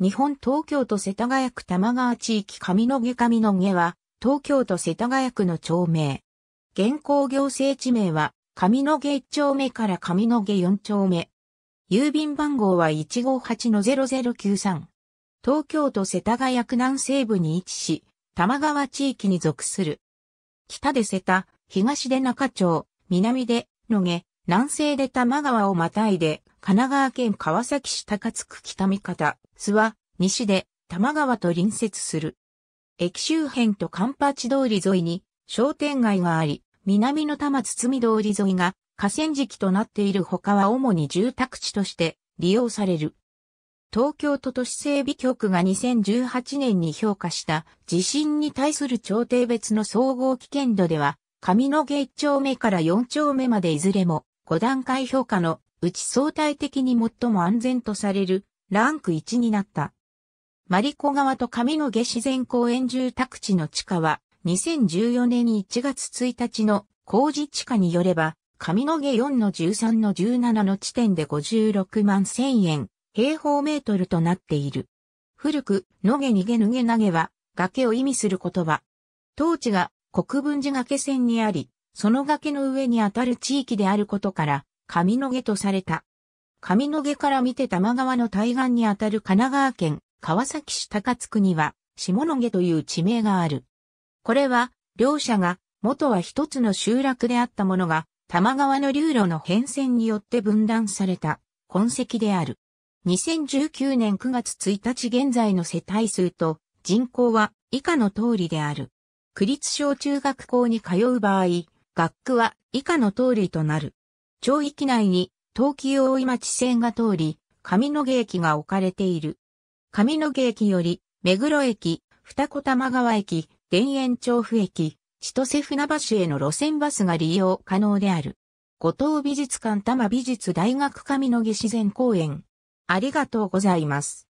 日本東京都世田谷区玉川地域上野毛上野毛は、東京都世田谷区の町名。現行行政地名は、上野毛1丁目から上野毛4丁目。郵便番号は158-0093。東京都世田谷区南西部に位置し、玉川地域に属する。北で世田、東で中町、南で野毛、南西で玉川をまたいで、神奈川県川崎市高津区北見方、諏訪、西で、多摩川と隣接する。駅周辺とカンパチ通り沿いに商店街があり、南の多摩堤通り沿いが河川敷となっている他は主に住宅地として利用される。東京都都市整備局が2018年に評価した地震に対する調停別の総合危険度では、上野毛1丁目から4丁目までいずれも5段階評価のうち相対的に最も安全とされるランク1になった。マリコ川と上野毛自然公園住宅地の地下は2014年1月1日の工事地下によれば上野毛4の13の17の地点で56万1000円平方メートルとなっている。古く、野毛逃げ逃げ投げは崖を意味する言葉。当地が国分寺崖線にあり、その崖の上にあたる地域であることから、上野毛とされた。上野毛から見て多摩川の対岸にあたる神奈川県川崎市高津区には下野毛という地名がある。これは両者が元は一つの集落であったものが多摩川の流路の変遷によって分断された痕跡である。2019年9月1日現在の世帯数と人口は以下の通りである。区立小中学校に通う場合、学区は以下の通りとなる。町域内に東急大井町線が通り、上野毛駅が置かれている。上野毛駅より、目黒駅、二子玉川駅、田園調布駅、千歳船橋への路線バスが利用可能である。五島美術館多摩美術大学上野毛自然公園。ありがとうございます。